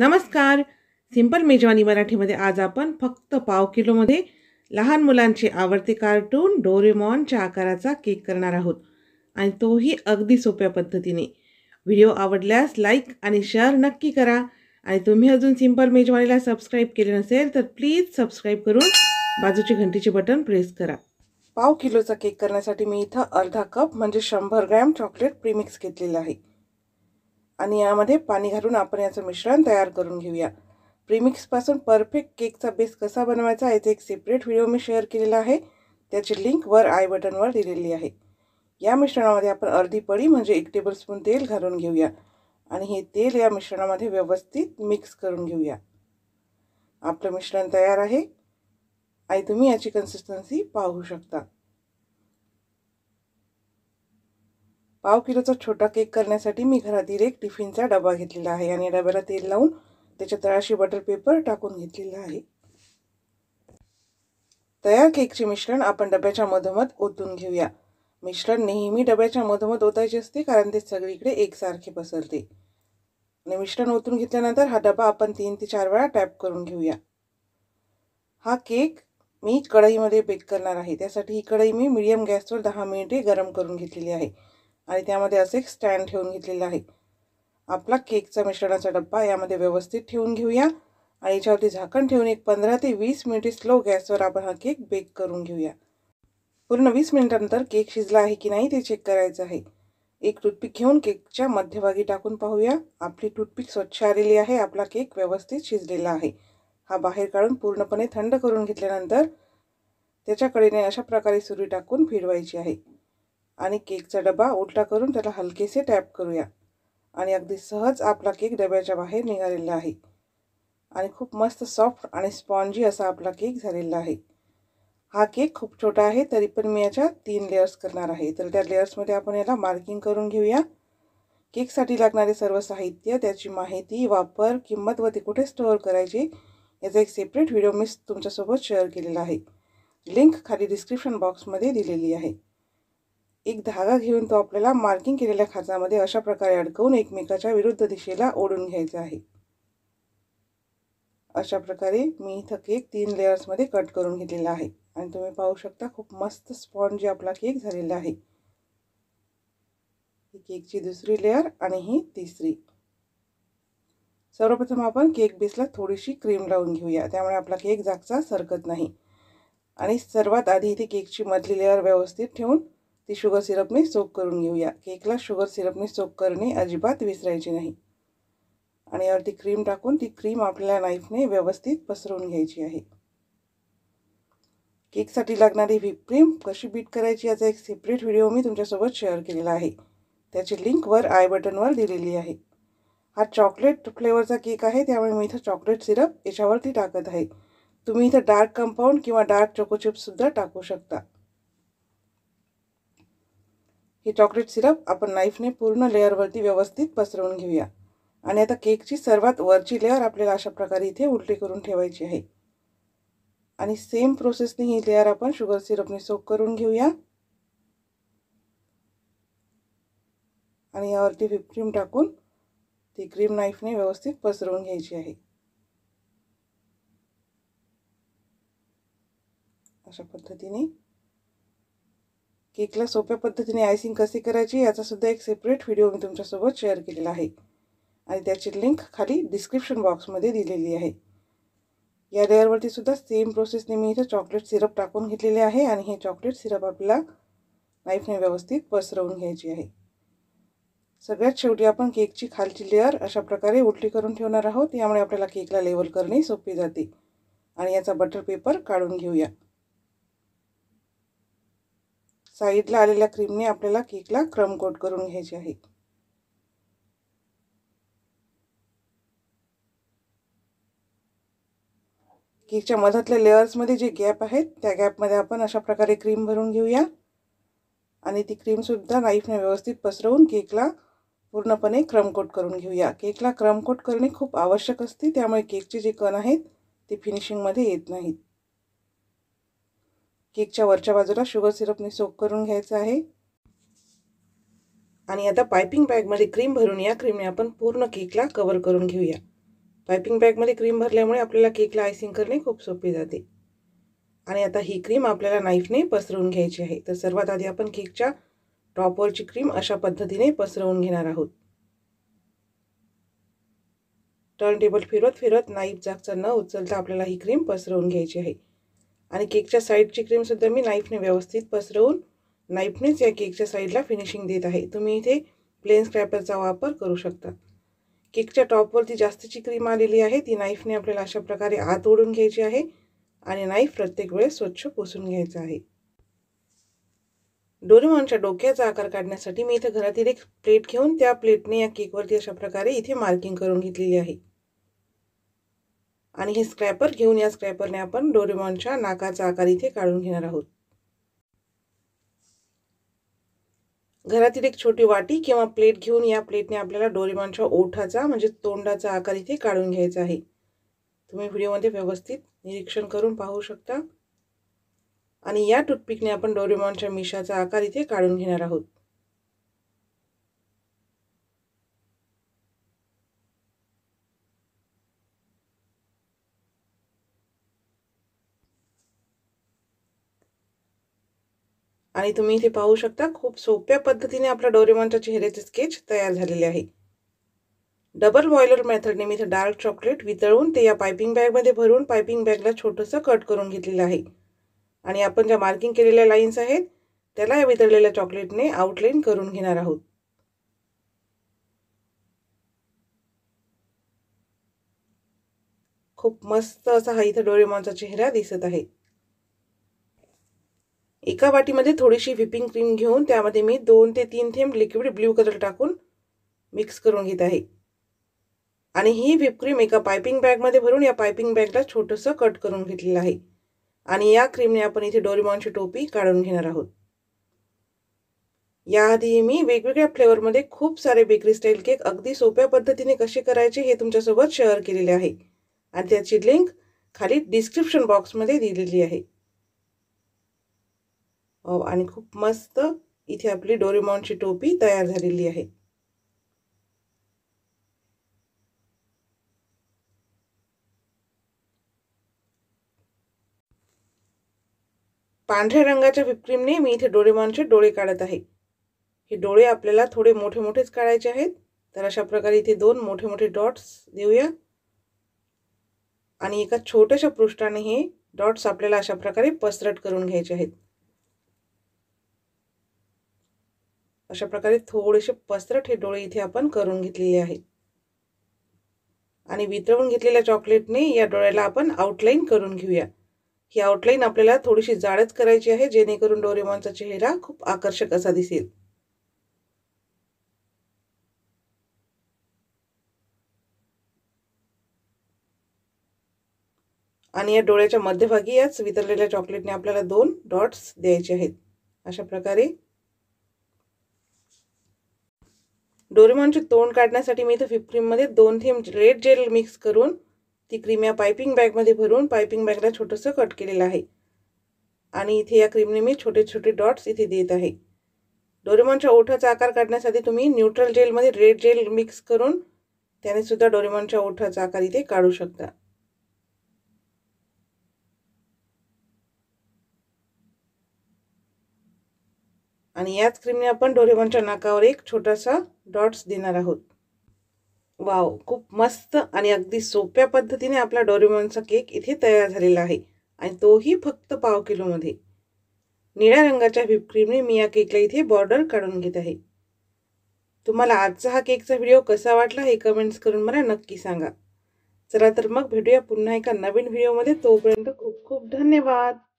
नमस्कार सिंपल मेजवानी मराठीमध्ये आज आपण फक्त पाव किलोमध्ये लहान मुलांचे आवडते कार्टून डोरेमॉनच्या आकाराचा केक करणार आहोत आणि तोही अगदी सोप्या पद्धतीने व्हिडिओ आवडल्यास लाईक आणि शेअर नक्की करा आणि तुम्ही अजून सिंपल मेजवानीला सबस्क्राईब केले नसेल तर प्लीज सबस्क्राईब करून बाजूची घंटीचे बटन प्रेस करा पाव किलोचा केक करण्यासाठी मी इथं अर्धा कप म्हणजे शंभर ग्रॅम चॉकलेट प्रीमिक्स घेतलेला आहे आणि यामध्ये पाणी घालून आपण याचं मिश्रण तयार करून घेऊया प्रीमिक्सपासून परफेक्ट केकचा बेस कसा बनवायचा याचा एक सेपरेट व्हिडिओ मी शेअर केलेला आहे त्याची लिंक वर आय बटनवर दिलेली आहे या मिश्रणामध्ये आपण अर्धी पडी म्हणजे एक टेबलस्पून तेल घालून घेऊया आणि हे तेल या मिश्रणामध्ये व्यवस्थित मिक्स करून घेऊया आपलं मिश्रण तयार आहे आणि तुम्ही याची कन्सिस्टन्सी पाहू शकता पाव किलोचा छोटा केक करण्यासाठी मी घरातील एक टिफिनचा डबा घेतलेला आहे आणि डब्याला तेल लावून त्याच्या तळाशी बटर पेपर टाकून घेतलेला आहे तयार केकचे मिश्रण आपण डब्याच्या मधोमध ओतून घेऊया मिश्रण नेहमी डब्याच्या मधोमध ओतायचे असते कारण ते सगळीकडे एकसारखे पसरते आणि मिश्रण ओतून घेतल्यानंतर हा डबा आपण तीन ते चार वेळा टॅप करून घेऊया हा केक मी कढईमध्ये बेक करणार आहे त्यासाठी ही कढई मी मिडियम गॅसवर दहा मिनिटे गरम करून घेतलेली आहे आणि त्यामध्ये असं एक स्टँड ठेवून घेतलेला आहे आपला केकचा मिश्रणाचा डब्बा यामध्ये व्यवस्थित ठेवून घेऊया आणि याच्यावरती झाकण ठेवून एक पंधरा ते वीस मिनिटे स्लो गॅसवर आपण हा केक बेक करून घेऊया पूर्ण वीस मिनिटानंतर केक शिजला आहे की नाही ते चेक करायचं आहे एक टूथपिक घेऊन केकच्या मध्यभागी टाकून पाहूया आपली टूथपिक स्वच्छ आलेली आहे आपला केक व्यवस्थित शिजलेला आहे हा बाहेर काढून पूर्णपणे थंड करून घेतल्यानंतर त्याच्याकडेने अशा प्रकारे सुरी टाकून फिरवायची आहे आणि केकचा डबा उलटा करून त्याला हलकेसे टॅप करूया आणि अगदी सहज आपला केक डब्याच्या बाहेर निघालेला आहे आणि खूप मस्त सॉफ्ट आणि स्पॉन्जी असा आपला केक झालेला आहे हा केक खूप छोटा आहे तरी पण मी याच्या तीन लेयर्स करणार आहे तर त्या लेअर्समध्ये आपण याला मार्किंग करून घेऊया केकसाठी लागणारे सर्व साहित्य त्याची माहिती वापर किंमत व ते कुठे स्टोअर करायचे याचा एक सेपरेट व्हिडिओ मी तुमच्यासोबत शेअर केलेला आहे लिंक खाली डिस्क्रिप्शन बॉक्समध्ये दिलेली आहे एक धागा घेऊन तो आपल्याला मार्किंग केलेल्या खाचामध्ये अशा प्रकारे अडकवून एकमेकाच्या विरुद्ध दिशेला ओढून घ्यायचा आहे अशा प्रकारे मी इथं केक तीन लेअर्समध्ये कट करून घेतलेला आहे आणि तुम्ही पाहू शकता खूप मस्त जे आपला केक झालेला आहे ही केकची दुसरी लेअर आणि ही तिसरी सर्वप्रथम आपण केक बेसला थोडीशी क्रीम लावून घेऊया त्यामुळे आपला केक जागचा सरकत नाही आणि सर्वात आधी इथे केकची मधली लेअर व्यवस्थित ठेवून ती शुगर सिरपने सोक करून घेऊया केकला शुगर सिरपने सोक करणे अजिबात विसरायची नाही आणि यावरती क्रीम टाकून ती क्रीम आपल्याला नाईफने व्यवस्थित पसरवून घ्यायची आहे केकसाठी लागणारी व्हीप क्रीम कशी बीट करायची याचा एक सेपरेट व्हिडिओ मी तुमच्यासोबत शेअर केलेला आहे त्याची लिंक वर आय बटनवर दिलेली आहे हा चॉकलेट फ्लेवरचा केक आहे त्यामुळे मी इथं चॉकलेट सिरप याच्यावरती टाकत आहे तुम्ही इथं डार्क कंपाऊंड किंवा डार्क चोको टाकू शकता ही चॉकलेट सिरप आपण नाईफने पूर्ण लेअरवरती व्यवस्थित पसरवून घेऊया आणि आता केकची सर्वात वरची लेअर आपल्याला अशा प्रकारे इथे उलटी करून ठेवायची आहे आणि सेम प्रोसेसने ही लेअर आपण शुगर सिरपने सोक करून घेऊया आणि यावरती व्हिप टाकून ती क्रीम नाईफने व्यवस्थित पसरवून घ्यायची आहे अशा पद्धतीने केकला सोप्या पद्धतीने आयसिंग कसे करायची याचासुद्धा एक सेपरेट व्हिडिओ मी तुमच्यासोबत शेअर केलेला आहे आणि त्याची लिंक खाली डिस्क्रिप्शन बॉक्समध्ये दिलेली आहे या लेअरवरती सुद्धा सेम प्रोसेसने मी इथं चॉकलेट सिरप टाकून घेतलेले आहे आणि हे चॉकलेट सिरप आपल्याला नाईफने व्यवस्थित पसरवून घ्यायची आहे सगळ्यात शेवटी आपण केकची खालची लेअर अशा प्रकारे उलटी करून ठेवणार आहोत यामुळे आपल्याला केकला लेवल करणे सोपी जाते आणि याचा बटर पेपर काढून घेऊया साईडला आलेल्या क्रीमने आपल्याला केकला क्रम कोट करून घ्यायचे आहे केकच्या मधातल्या लेअर्समध्ये जे गॅप आहेत त्या गॅपमध्ये आपण अशा प्रकारे क्रीम भरून घेऊया आणि ती क्रीमसुद्धा नाईफने व्यवस्थित पसरवून केकला पूर्णपणे क्रमकोट करून घेऊया केकला क्रमकोट करणे खूप आवश्यक असते त्यामुळे केकचे जे कण आहेत ते फिनिशिंगमध्ये येत नाहीत केकच्या वरच्या बाजूला शुगर सिरपने सोक करून घ्यायचं आहे आणि आता पायपिंग बॅगमध्ये क्रीम भरून या क्रीमने आपण पूर्ण केकला कवर करून घेऊया पायपिंग बॅगमध्ये क्रीम भरल्यामुळे आपल्याला केकला आयसिंग करणे खूप सोपे जाते आणि आता ही क्रीम आपल्याला नाईफने पसरवून घ्यायची आहे तर सर्वात आधी आपण केकच्या टॉपवरची क्रीम अशा पद्धतीने पसरवून घेणार आहोत टर्न टेबल फिरवत फिरत नाईफ जागचा न उचलता आपल्याला ही क्रीम पसरवून घ्यायची आहे आणि केकच्या साईडची क्रीमसुद्धा मी नाईफने व्यवस्थित पसरवून नाईफनेच या केकच्या साईडला फिनिशिंग देत आहे तुम्ही इथे प्लेन स्क्रॅपरचा वापर करू शकता केकच्या टॉपवरती जास्तची क्रीम आलेली आहे ती नाईफने आपल्याला अशा प्रकारे आत ओढून घ्यायची आहे आणि नाईफ प्रत्येक वेळेस स्वच्छ पुसून घ्यायचं आहे डोरेमॉनच्या डोक्याचा आकार काढण्यासाठी मी इथे घरातील एक प्लेट घेऊन त्या प्लेटने या केकवरती अशा प्रकारे इथे मार्किंग करून घेतलेली आहे आणि हे स्क्रॅपर घेऊन या स्क्रॅपरने आपण डोरेमॉनच्या नाकाचा आकार इथे काढून घेणार आहोत घरातील एक छोटी वाटी किंवा प्लेट घेऊन या प्लेटने आपल्याला डोरेमॉनच्या ओठाचा म्हणजे तोंडाचा आकार इथे काढून घ्यायचा आहे तुम्ही व्हिडिओमध्ये व्यवस्थित निरीक्षण करून पाहू शकता आणि या टूथपिकने आपण डोरेमॉनच्या मिशाचा आकार इथे काढून घेणार आहोत आणि तुम्ही इथे पाहू शकता खूप सोप्या पद्धतीने आपल्या डोरेमॉनच्या चेहऱ्याचे स्केच तयार झालेले आहे डबल बॉयलर मेथडने मी इथे डार्क चॉकलेट वितळून ते या पायपिंग बॅगमध्ये भरून पायपिंग बॅगला छोटंसं कट करून घेतलेलं आहे आणि आपण ज्या मार्किंग केलेल्या लाईन्स आहेत त्याला या वितळलेल्या चॉकलेटने आउटलाईन करून घेणार आहोत खूप मस्त असा हा इथं डोरेमॉनचा चेहरा दिसत आहे एका वाटीमध्ये थोडीशी व्हिपिंग क्रीम घेऊन त्यामध्ये मी दोन ते तीन थेंब लिक्विड ब्ल्यू कलर टाकून मिक्स करून घेत आहे आणि ही व्हिप क्रीम एका पायपिंग बॅगमध्ये भरून या पायपिंग बॅगला छोटंसं कट करून घेतलेलं आहे आणि या क्रीमने आपण इथे डोरीमॉनची टोपी काढून घेणार आहोत याआधी मी वेगवेगळ्या फ्लेवरमध्ये खूप सारे बेकरी स्टाईल केक अगदी सोप्या पद्धतीने कसे करायचे हे तुमच्यासोबत शेअर केलेले आहे आणि त्याची लिंक खाली डिस्क्रिप्शन बॉक्समध्ये दिलेली आहे आणि खूप मस्त इथे आपली डोरेमॉनची टोपी तयार झालेली आहे पांढऱ्या रंगाच्या विपक्रीमने मी इथे डोरेमॉनचे डोळे काढत आहे हे डोळे आपल्याला थोडे मोठे मोठेच काढायचे आहेत तर अशा प्रकारे इथे दोन मोठे मोठे डॉट्स देऊया आणि एका छोट्याशा पृष्ठाने हे डॉट्स आपल्याला अशा प्रकारे पसरट करून घ्यायचे आहेत अशा प्रकारे थोडेसे पसरट हे डोळे इथे आपण करून घेतलेले आहेत आणि वितळवून घेतलेल्या चॉकलेटने या डोळ्याला आपण आउटलाईन करून घेऊया ही आउटलाईन आपल्याला थोडीशी जाडच करायची आहे जेणेकरून डोरेमॉनचा चेहरा खूप आकर्षक असा दिसेल आणि या डोळ्याच्या मध्यभागी याच वितरलेल्या चॉकलेटने आपल्याला दोन डॉट्स द्यायचे आहेत अशा प्रकारे डोरेमॉनचे तोंड काढण्यासाठी मी इथं व्हिप क्रीममध्ये दोन थेंब रेड जेल मिक्स करून ती क्रीम या पायपिंग बॅगमध्ये भरून पायपिंग बॅगला छोटंसं कट केलेलं आहे आणि इथे या क्रीमने मी छोटे छोटे डॉट्स इथे देत आहे डोरेमॉनच्या ओठाचा आकार काढण्यासाठी तुम्ही न्यूट्रल जेलमध्ये रेड जेल मिक्स करून त्याने सुद्धा डोरेमॉनच्या ओठाचा आकार इथे काढू शकता आणि याच क्रीमने आपण डोरेमॉनच्या नाकावर एक छोटासा डॉट्स देणार आहोत वाव खूप मस्त आणि अगदी सोप्या पद्धतीने आपला डोरेमॉनचा केक इथे तयार झालेला आहे आणि तोही फक्त पाव किलोमध्ये निळ्या रंगाच्या व्हिपक्रीमने मी या केकला इथे बॉर्डर काढून घेत आहे तुम्हाला आजचा हा केकचा व्हिडिओ कसा वाटला हे कमेंट्स करून मला नक्की सांगा चला तर मग भेटूया पुन्हा एका नवीन व्हिडिओमध्ये तोपर्यंत खूप खूप धन्यवाद